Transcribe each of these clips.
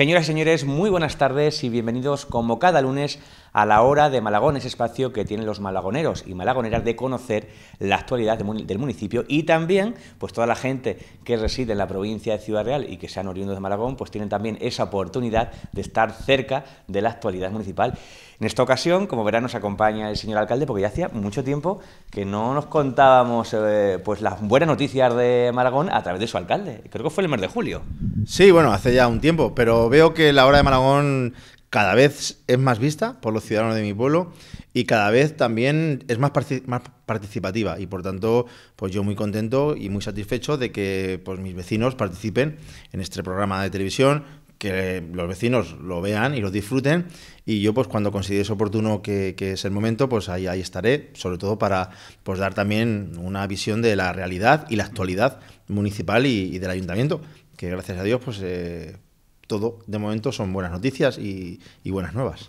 Señoras y señores, muy buenas tardes y bienvenidos como cada lunes a la hora de Malagón, ese espacio que tienen los malagoneros y malagoneras de conocer la actualidad del municipio y también pues toda la gente que reside en la provincia de Ciudad Real y que sean oriundos de Malagón pues tienen también esa oportunidad de estar cerca de la actualidad municipal. En esta ocasión, como verán, nos acompaña el señor alcalde porque ya hacía mucho tiempo que no nos contábamos eh, pues las buenas noticias de Malagón a través de su alcalde. Creo que fue el mes de julio. Sí, bueno, hace ya un tiempo, pero veo que la hora de Malagón cada vez es más vista por los ciudadanos de mi pueblo y cada vez también es más, participativa y por tanto pues yo muy contento y muy satisfecho de que pues mis vecinos participen en este programa de televisión que los vecinos lo vean y lo disfruten y yo pues cuando consideres oportuno que, es el momento pues ahí, estaré sobre todo para pues dar también una visión de la realidad y la actualidad municipal y, del ayuntamiento que gracias a Dios pues eh, todo de momento son buenas noticias y, buenas nuevas.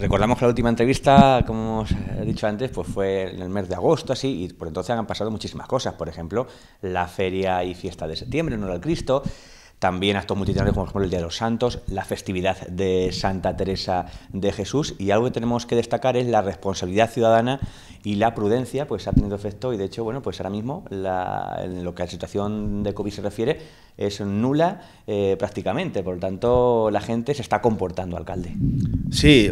Recordamos que la última entrevista, como hemos he dicho antes, pues fue en el mes de agosto, así, y por entonces han pasado muchísimas cosas. Por ejemplo, la feria y fiesta de septiembre en honor al Cristo, también actos multitudinarios como por ejemplo el Día de los Santos, la festividad de Santa Teresa de Jesús y algo que tenemos que destacar es la responsabilidad ciudadana y la prudencia pues ha tenido efecto y de hecho bueno pues ahora mismo en lo que a la situación de COVID se refiere es nula eh, prácticamente, por lo tanto la gente se está comportando alcalde. Sí,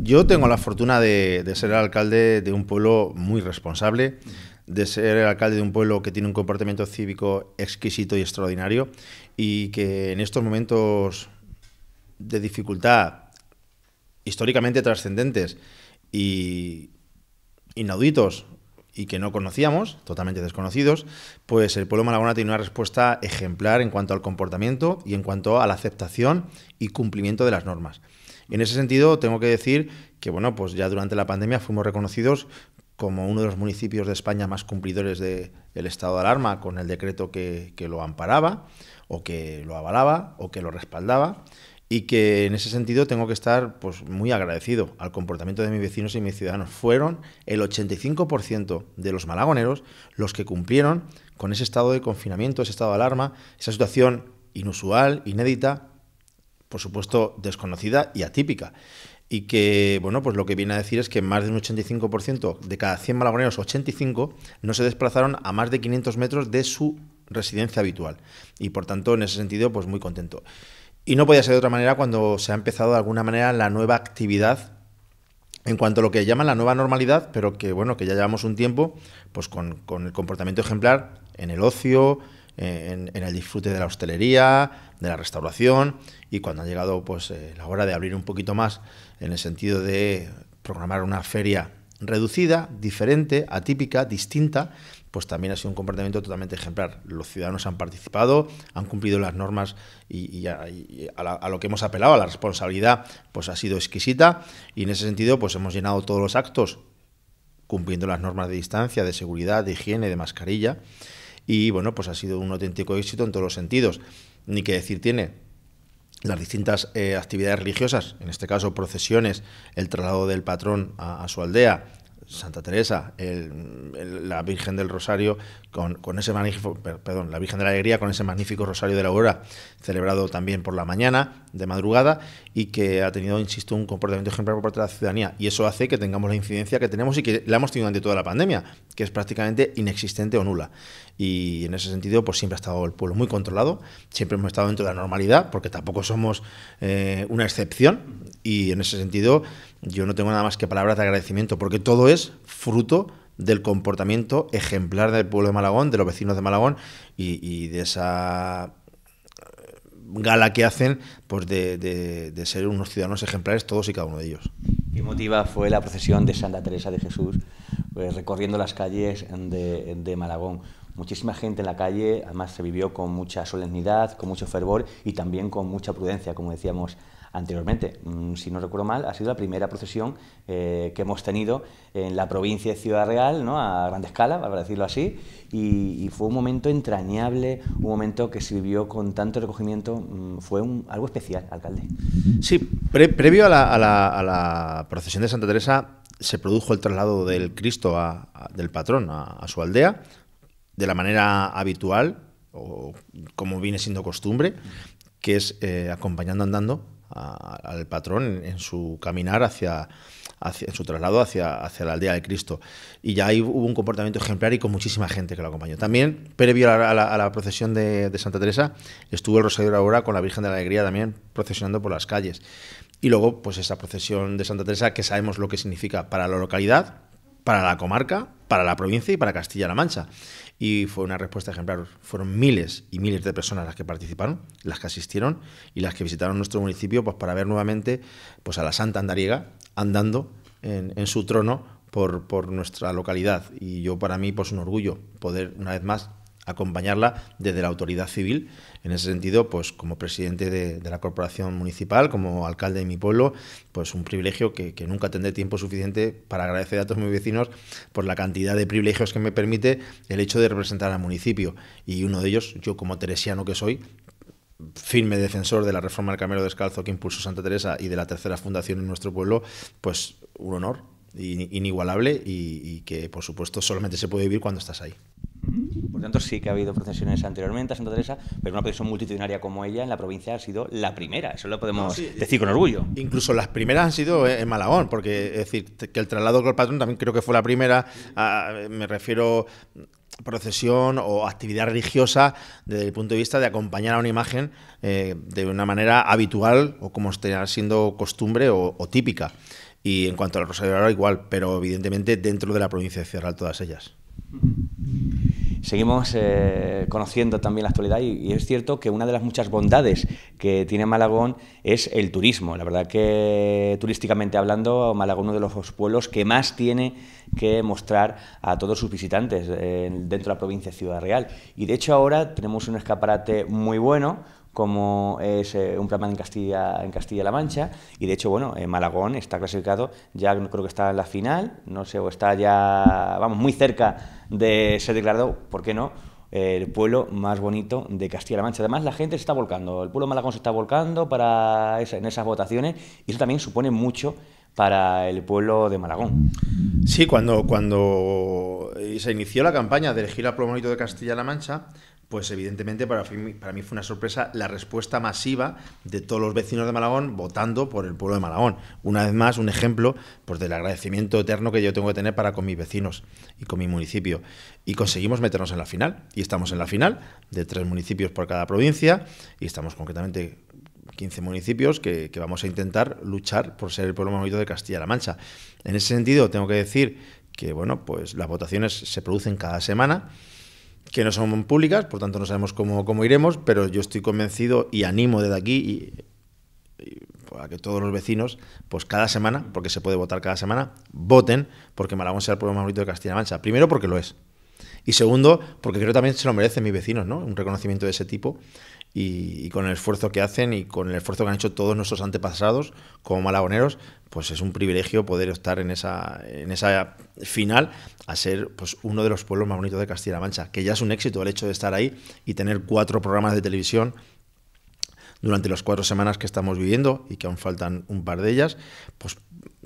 yo tengo la fortuna de, ser alcalde de un pueblo muy responsable de ser el alcalde de un pueblo que tiene un comportamiento cívico exquisito y extraordinario y que en estos momentos de dificultad históricamente trascendentes y inauditos y que no conocíamos, totalmente desconocidos, pues el pueblo malagona tiene una respuesta ejemplar en cuanto al comportamiento y en cuanto a la aceptación y cumplimiento de las normas. En ese sentido, tengo que decir que, bueno, pues ya durante la pandemia fuimos reconocidos como uno de los municipios de España más cumplidores del estado de alarma con el decreto que, lo amparaba o que lo avalaba o que lo respaldaba y que en ese sentido tengo que estar pues, muy agradecido al comportamiento de mis vecinos y mis ciudadanos. Fueron el 85% de los malagoneros los que cumplieron con ese estado de confinamiento, ese estado de alarma, esa situación inusual, inédita, por supuesto desconocida y atípica y que, bueno, pues lo que viene a decir es que más de un 85% de cada 100 malagoneros, 85, no se desplazaron a más de 500 metros de su residencia habitual. Y por tanto, en ese sentido, pues muy contento. Y no podía ser de otra manera cuando se ha empezado de alguna manera la nueva actividad en cuanto a lo que llaman la nueva normalidad, pero que bueno, que ya llevamos un tiempo, pues con, con el comportamiento ejemplar en el ocio, eh, en, el disfrute de la hostelería, de la restauración y cuando ha llegado pues, eh, la hora de abrir un poquito más en el sentido de programar una feria reducida, diferente, atípica, distinta, pues también ha sido un comportamiento totalmente ejemplar. Los ciudadanos han participado, han cumplido las normas y, a, lo que hemos apelado, a la responsabilidad, pues ha sido exquisita y en ese sentido pues hemos llenado todos los actos cumpliendo las normas de distancia, de seguridad, de higiene, de mascarilla y bueno, pues ha sido un auténtico éxito en todos los sentidos. Ni que decir tiene las distintas eh, actividades religiosas, en este caso procesiones, el traslado del patrón a su aldea, Santa Teresa, la Virgen del Rosario, con, ese magnífico, perdón, la Virgen de la Alegría, con ese magnífico Rosario de la Aurora, celebrado también por la mañana, de madrugada, y que ha tenido, insisto, un comportamiento ejemplar por parte de la ciudadanía. Y eso hace que tengamos la incidencia que tenemos y que la hemos tenido durante toda la pandemia, que es prácticamente inexistente o nula. Y en ese sentido, pues siempre ha estado el pueblo muy controlado, siempre hemos estado dentro de la normalidad, porque tampoco somos eh, una excepción, y en ese sentido, yo no tengo nada más que palabras de agradecimiento, porque todo es fruto del comportamiento ejemplar del pueblo de Malagón, de los vecinos de Malagón y, de esa eh, gala que hacen pues de, ser unos ciudadanos ejemplares todos y cada uno de ellos. ¿Qué motiva fue la procesión de Santa Teresa de Jesús pues, recorriendo las calles de, de Malagón? muchísima gente en la calle, además se vivió con mucha solemnidad, con mucho fervor y también con mucha prudencia, como decíamos anteriormente, mm, si no recuerdo mal, ha sido la primera procesión eh, que hemos tenido en la provincia de Ciudad Real, ¿no? a gran escala, para decirlo así, y, fue un momento entrañable, un momento que se vivió con tanto recogimiento, mm, fue algo especial, alcalde. Sí, previo a la, procesión de Santa Teresa se produjo el traslado del Cristo, del patrón, a su aldea, de la manera habitual, o como viene siendo costumbre, que es eh, acompañando andando al patrón en su caminar hacia, en su traslado hacia, hacia la aldea de Cristo. Y ya ahí hubo un comportamiento ejemplar y con muchísima gente que lo acompañó. También, previo a la, procesión de, Santa Teresa, estuvo el Rosario de la Aurora con la Virgen de la Alegría también procesionando por las calles. Y luego, pues esa procesión de Santa Teresa, que sabemos lo que significa para la localidad, para la comarca, para la provincia y para Castilla-La Mancha y fue una respuesta ejemplar. Fueron miles y miles de personas las que participaron, las que asistieron y las que visitaron nuestro municipio pues, para ver nuevamente pues, a la Santa Andariega andando en, en su trono por, por, nuestra localidad. Y yo para mí, pues un orgullo poder una vez más acompañarla desde la autoridad civil. En ese sentido, pues como presidente de, la corporación municipal, como alcalde de mi pueblo, pues un privilegio que, nunca tendré tiempo suficiente para agradecer a todos mis vecinos por la cantidad de privilegios que me permite el hecho de representar al municipio. Y uno de ellos, yo como teresiano que soy, firme defensor de la reforma del Camero descalzo que impulsó Santa Teresa y de la tercera fundación en nuestro pueblo, pues un honor inigualable y que por supuesto solamente se puede vivir cuando estás ahí. Por tanto, sí que ha habido procesiones anteriormente a Santa Teresa, pero una procesión multitudinaria como ella en la provincia ha sido la primera. Eso lo podemos decir con orgullo. Incluso las primeras han sido en Malagón, porque es decir, que el traslado con el patrón también creo que fue la primera. me refiero procesión o actividad religiosa desde el punto de vista de acompañar a una imagen eh, de una manera habitual o como esté siendo costumbre o, típica. Y en cuanto a la Rosario igual, pero evidentemente dentro de la provincia de Cerral todas ellas seguimos eh, conociendo también la actualidad y, es cierto que una de las muchas bondades que tiene Malagón es el turismo. La verdad que turísticamente hablando, Malagón es uno de los pueblos que más tiene que mostrar a todos sus visitantes eh, dentro de la provincia de Ciudad Real. Y de hecho ahora tenemos un escaparate muy bueno como es eh, un plan en Castilla en Castilla-La Mancha y de hecho bueno Malagón está clasificado ya creo que está en la final no sé o está ya vamos muy cerca de ser declarado, ¿por qué no? el pueblo más bonito de Castilla-La Mancha. Además, la gente se está volcando, el pueblo de malagón se está volcando para en esas votaciones y eso también supone mucho para el pueblo de Malagón. Sí, cuando, cuando eh, y se inició la campaña de elegir al Promonito de Castilla-La Mancha, pues evidentemente para mí, para mí fue una sorpresa la respuesta masiva de todos los vecinos de Malagón votando por el pueblo de Malagón. Una vez más, un ejemplo pues, del agradecimiento eterno que yo tengo que tener para con mis vecinos y con mi municipio. Y conseguimos meternos en la final. Y estamos en la final de tres municipios por cada provincia. Y estamos concretamente 15 municipios que, vamos a intentar luchar por ser el pueblo más bonito de Castilla-La Mancha. En ese sentido, tengo que decir que bueno, pues las votaciones se producen cada semana que no son públicas, por tanto no sabemos cómo, cómo iremos, pero yo estoy convencido y animo desde aquí pues, a que todos los vecinos, pues cada semana, porque se puede votar cada semana, voten porque Malagón sea el pueblo más bonito de Castilla-La Mancha. Primero porque lo es, y segundo, porque creo que también se lo merecen mis vecinos, ¿no? Un reconocimiento de ese tipo y, con el esfuerzo que hacen y con el esfuerzo que han hecho todos nuestros antepasados como malagoneros, pues es un privilegio poder estar en esa, en esa final a ser pues, uno de los pueblos más bonitos de Castilla-La Mancha, que ya es un éxito el hecho de estar ahí y tener cuatro programas de televisión durante las cuatro semanas que estamos viviendo y que aún faltan un par de ellas, pues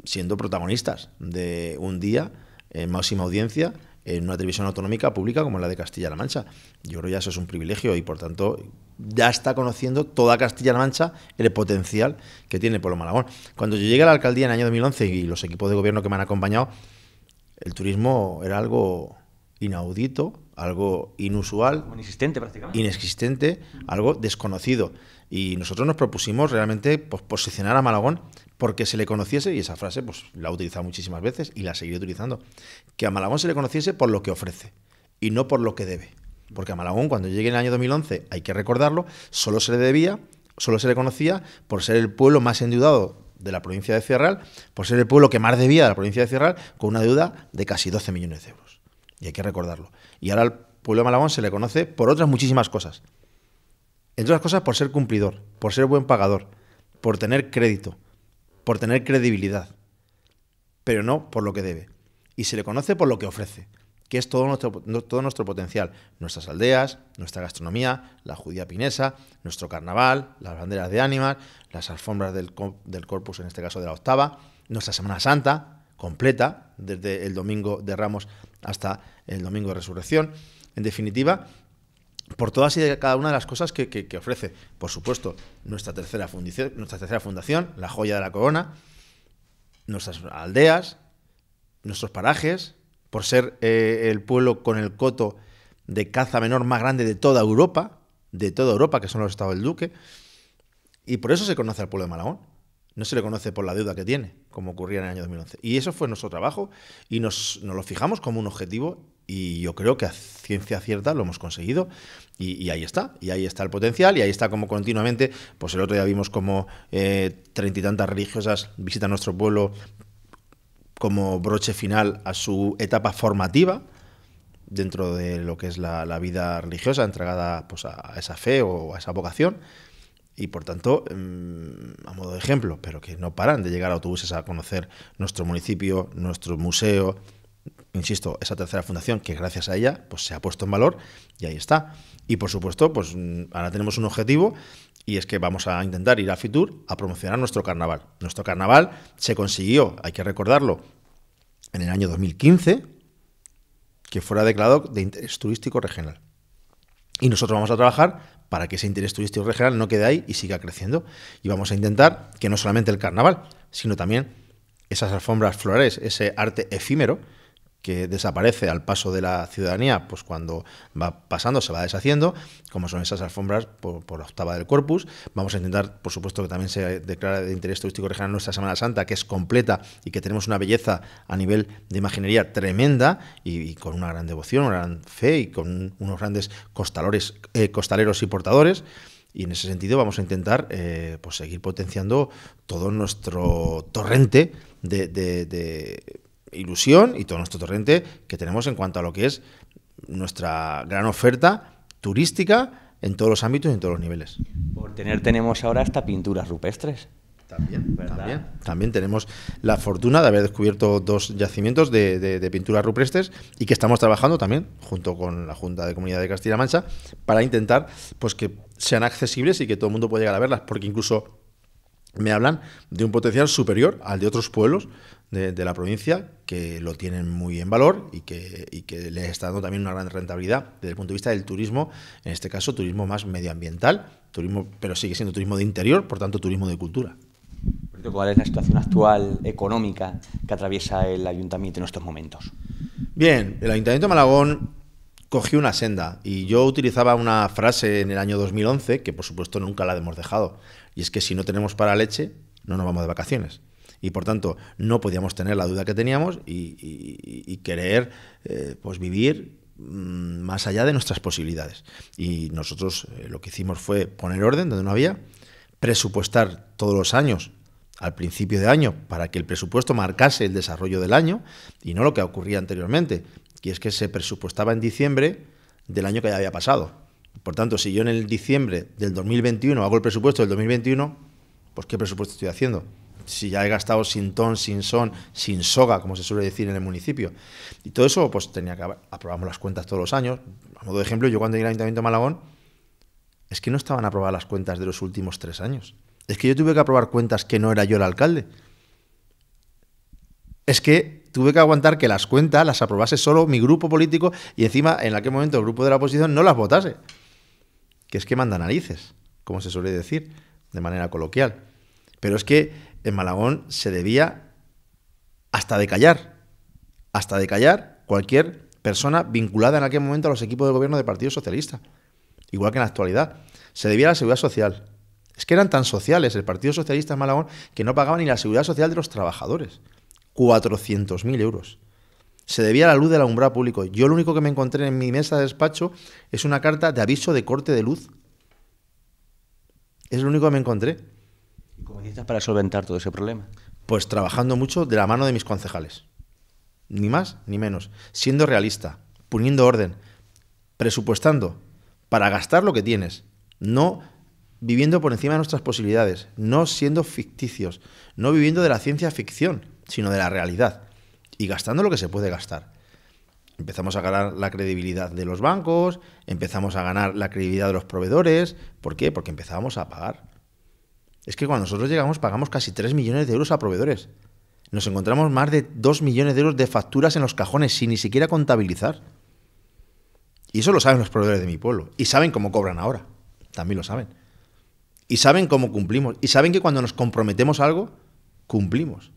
siendo protagonistas de un día en máxima audiencia en una televisión autonómica pública como la de Castilla-La Mancha. Yo creo que eso es un privilegio y por tanto ya está conociendo toda Castilla-La Mancha el potencial que tiene el pueblo malagón. Cuando yo llegué a la alcaldía en el año 2011 y los equipos de gobierno que me han acompañado, el turismo era algo inaudito, algo inusual, inexistente prácticamente, inexistente, algo desconocido. Y nosotros nos propusimos realmente pues, posicionar a Malagón porque se le conociese, y esa frase pues la he utilizado muchísimas veces y la seguiré utilizando, que a Malagón se le conociese por lo que ofrece y no por lo que debe. Porque a Malagón cuando llegue en el año 2011, hay que recordarlo, solo se le debía, solo se le conocía por ser el pueblo más endeudado de la provincia de Cierral, por ser el pueblo que más debía de la provincia de Cierral, con una deuda de casi 12 millones de euros. Y hay que recordarlo. Y ahora al pueblo de Malagón se le conoce por otras muchísimas cosas. Entre otras cosas, por ser cumplidor, por ser buen pagador, por tener crédito, por tener credibilidad, pero no por lo que debe. Y se le conoce por lo que ofrece, que es todo nuestro, todo nuestro potencial, nuestras aldeas, nuestra gastronomía, la judía pinesa, nuestro carnaval, las banderas de ánimas, las alfombras del, del corpus, en este caso de la octava, nuestra Semana Santa, completa, desde el domingo de Ramos hasta el domingo de Resurrección. En definitiva, por todas y cada una de las cosas que, ofrece. Por supuesto, nuestra tercera, fundición, nuestra tercera fundación, la joya de la corona, nuestras aldeas, nuestros parajes, por ser eh, el pueblo con el coto de caza menor más grande de toda Europa, de toda Europa, que son los estados del duque, y por eso se conoce al pueblo de Malagón. No se le conoce por la deuda que tiene, como ocurría en el año 2011. Y eso fue nuestro trabajo y nos, nos lo fijamos como un objetivo y yo creo que a ciencia cierta lo hemos conseguido. Y, ahí está, y ahí está el potencial, y ahí está como continuamente, pues el otro día vimos como eh, treinta y tantas religiosas visitan nuestro pueblo como broche final a su etapa formativa dentro de lo que es la, vida religiosa entregada pues, a esa fe o a esa vocación y por tanto, mm, a modo de ejemplo, pero que no paran de llegar autobuses a conocer nuestro municipio, nuestro museo, insisto, esa tercera fundación que gracias a ella pues, se ha puesto en valor y ahí está. Y por supuesto, pues mm, ahora tenemos un objetivo y es que vamos a intentar ir a Fitur a promocionar nuestro carnaval. Nuestro carnaval se consiguió, hay que recordarlo, en el año 2015, que fuera declarado de interés turístico regional. Y nosotros vamos a trabajar para que ese interés turístico regional no quede ahí y siga creciendo. Y vamos a intentar que no solamente el carnaval, sino también esas alfombras florales, ese arte efímero, que desaparece al paso de la ciudadanía, pues cuando va pasando se va deshaciendo, como son esas alfombras por, la octava del corpus. Vamos a intentar, por supuesto, que también se declara de interés turístico regional nuestra Semana Santa, que es completa y que tenemos una belleza a nivel de imaginería tremenda y, con una gran devoción, una gran fe y con unos grandes eh, costaleros, y portadores. Y en ese sentido vamos a intentar eh, pues seguir potenciando todo nuestro torrente de ilusión y todo nuestro torrente que tenemos en cuanto a lo que es nuestra gran oferta turística en todos los ámbitos y en todos los niveles. Por tener tenemos ahora hasta pinturas rupestres. También, también, también, tenemos la fortuna de haber descubierto dos yacimientos de, pinturas rupestres y que estamos trabajando también junto con la Junta de Comunidad de Castilla-La Mancha para intentar pues, que sean accesibles y que todo el mundo pueda llegar a verlas, porque incluso me hablan de un potencial superior al de otros pueblos de, la provincia, que lo tienen muy en valor y que, y que les está dando también una gran rentabilidad desde el punto de vista del turismo, en este caso turismo más medioambiental, turismo, pero sigue siendo turismo de interior, por tanto turismo de cultura. ¿Cuál es la situación actual económica que atraviesa el ayuntamiento en estos momentos? Bien, el ayuntamiento de Malagón cogió una senda y yo utilizaba una frase en el año 2011 que por supuesto nunca la hemos dejado y es que si no tenemos para leche no nos vamos de vacaciones y por tanto no podíamos tener la duda que teníamos y, querer eh, pues vivir mm, más allá de nuestras posibilidades. Y nosotros eh, lo que hicimos fue poner orden donde no había, presupuestar todos los años al principio de año para que el presupuesto marcase el desarrollo del año y no lo que ocurría anteriormente, que es que se presupuestaba en diciembre del año que ya había pasado. Por tanto, si yo en el diciembre del 2021 hago el presupuesto del 2021, pues ¿qué presupuesto estoy haciendo? si ya he gastado sin ton, sin son, sin soga, como se suele decir en el municipio. Y todo eso, pues tenía que aprobamos las cuentas todos los años. A modo de ejemplo, yo cuando llegué al Ayuntamiento de Malagón, es que no estaban aprobadas las cuentas de los últimos tres años. Es que yo tuve que aprobar cuentas que no era yo el alcalde. Es que tuve que aguantar que las cuentas las aprobase solo mi grupo político y encima en aquel momento el grupo de la oposición no las votase. Que es que manda narices, como se suele decir de manera coloquial. Pero es que en Malagón se debía hasta de callar, hasta de callar cualquier persona vinculada en aquel momento a los equipos de gobierno del Partido Socialista, igual que en la actualidad. Se debía a la seguridad social. Es que eran tan sociales el Partido Socialista en Malagón que no pagaban ni la seguridad social de los trabajadores. 400.000 euros. Se debía a la luz del alumbrado público. Yo lo único que me encontré en mi mesa de despacho es una carta de aviso de corte de luz. Es lo único que me encontré. ¿Y cómo hiciste para solventar todo ese problema? Pues trabajando mucho de la mano de mis concejales. Ni más ni menos. Siendo realista, poniendo orden, presupuestando para gastar lo que tienes. No viviendo por encima de nuestras posibilidades, no siendo ficticios, no viviendo de la ciencia ficción, sino de la realidad y gastando lo que se puede gastar. Empezamos a ganar la credibilidad de los bancos, empezamos a ganar la credibilidad de los proveedores. ¿Por qué? Porque empezábamos a pagar. Es que cuando nosotros llegamos pagamos casi 3 millones de euros a proveedores. Nos encontramos más de 2 millones de euros de facturas en los cajones sin ni siquiera contabilizar. Y eso lo saben los proveedores de mi pueblo. Y saben cómo cobran ahora. También lo saben. Y saben cómo cumplimos. Y saben que cuando nos comprometemos algo, cumplimos.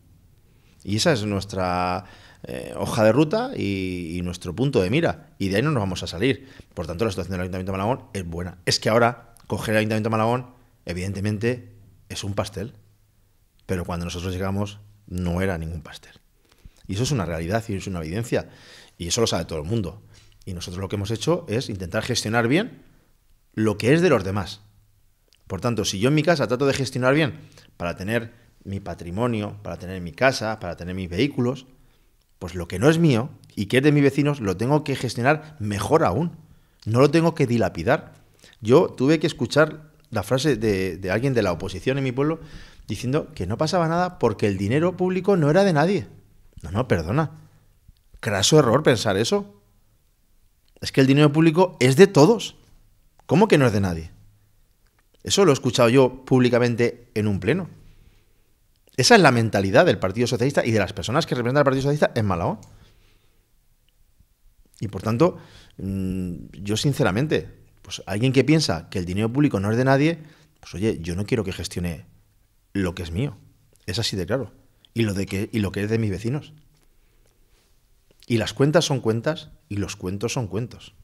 Y esa es nuestra eh, hoja de ruta y, y, nuestro punto de mira. Y de ahí no nos vamos a salir. Por tanto, la situación del Ayuntamiento de Malagón es buena. Es que ahora coger el Ayuntamiento de Malagón, evidentemente, es un pastel. Pero cuando nosotros llegamos, no era ningún pastel. Y eso es una realidad y es una evidencia. Y eso lo sabe todo el mundo. Y nosotros lo que hemos hecho es intentar gestionar bien lo que es de los demás. Por tanto, si yo en mi casa trato de gestionar bien para tener mi patrimonio, para tener mi casa, para tener mis vehículos, pues lo que no es mío y que es de mis vecinos lo tengo que gestionar mejor aún. No lo tengo que dilapidar. Yo tuve que escuchar la frase de, alguien de la oposición en mi pueblo diciendo que no pasaba nada porque el dinero público no era de nadie. No, no, perdona. Craso error pensar eso. Es que el dinero público es de todos. ¿Cómo que no es de nadie? Eso lo he escuchado yo públicamente en un pleno. Esa es la mentalidad del Partido Socialista y de las personas que representan al Partido Socialista en Malao. Y por tanto, mm, yo sinceramente, pues alguien que piensa que el dinero público no es de nadie, pues oye, yo no quiero que gestione lo que es mío. Es así de claro. Y lo, de que, y lo que es de mis vecinos. Y las cuentas son cuentas y los cuentos son cuentos.